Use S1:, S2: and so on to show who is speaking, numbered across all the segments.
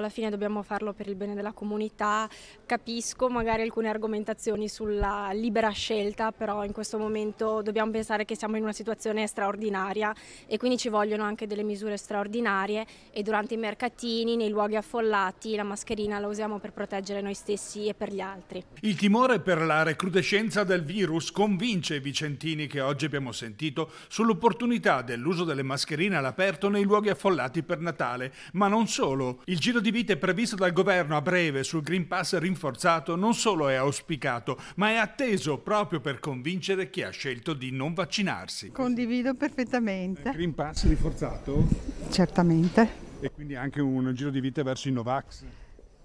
S1: Alla fine dobbiamo farlo per il bene della comunità, capisco magari alcune argomentazioni sulla libera scelta, però in questo momento dobbiamo pensare che siamo in una situazione straordinaria e quindi ci vogliono anche delle misure straordinarie e durante i mercatini, nei luoghi affollati, la mascherina la usiamo per proteggere noi stessi e per gli altri.
S2: Il timore per la recrudescenza del virus convince i vicentini che oggi abbiamo sentito sull'opportunità dell'uso delle mascherine all'aperto nei luoghi affollati per Natale, ma non solo. Il giro di di vite previsto dal governo a breve sul Green Pass rinforzato non solo è auspicato, ma è atteso proprio per convincere chi ha scelto di non vaccinarsi. Condivido perfettamente. Eh, Green Pass rinforzato?
S1: Certamente.
S2: E quindi anche un giro di vite verso i Novax?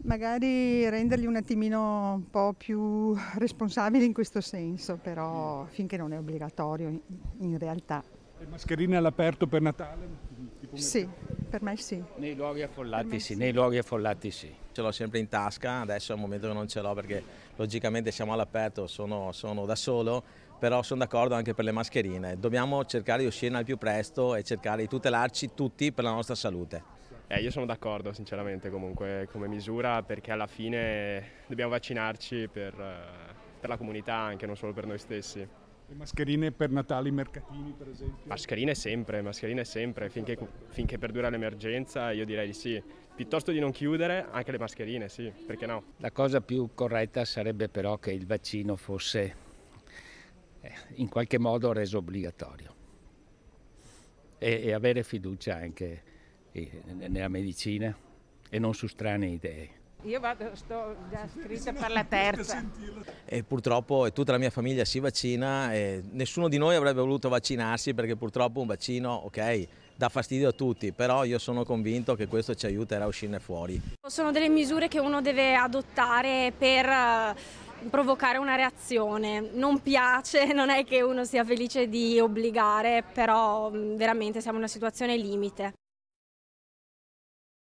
S2: Magari renderli un attimino un po' più responsabili in questo senso, però finché non è obbligatorio in realtà. Le mascherine all'aperto per Natale? Sì, per me sì.
S3: Nei luoghi affollati sì, sì, nei luoghi affollati sì. Ce l'ho sempre in tasca, adesso è al momento che non ce l'ho perché logicamente siamo all'aperto, sono, sono da solo, però sono d'accordo anche per le mascherine. Dobbiamo cercare di uscire al più presto e cercare di tutelarci tutti per la nostra salute. Eh, io sono d'accordo sinceramente comunque come misura perché alla fine dobbiamo vaccinarci per,
S2: eh, per la comunità anche, non solo per noi stessi. Le mascherine per Natale, i mercatini per esempio? Mascherine sempre, mascherine sempre, finché, finché perdura l'emergenza io direi di sì. Piuttosto di non chiudere anche le mascherine, sì, perché no?
S3: La cosa più corretta sarebbe però che il vaccino fosse eh, in qualche modo reso obbligatorio e, e avere fiducia anche eh, nella medicina e non su strane idee. Io vado, sto già scritta per la terza. E purtroppo tutta la mia famiglia si vaccina e nessuno di noi avrebbe voluto vaccinarsi perché purtroppo un vaccino, ok, dà fastidio a tutti, però io sono convinto che questo ci aiuterà a uscirne fuori.
S1: Sono delle misure che uno deve adottare per eh, provocare una reazione. Non piace, non è che uno sia felice di obbligare, però mm, veramente siamo in una situazione limite.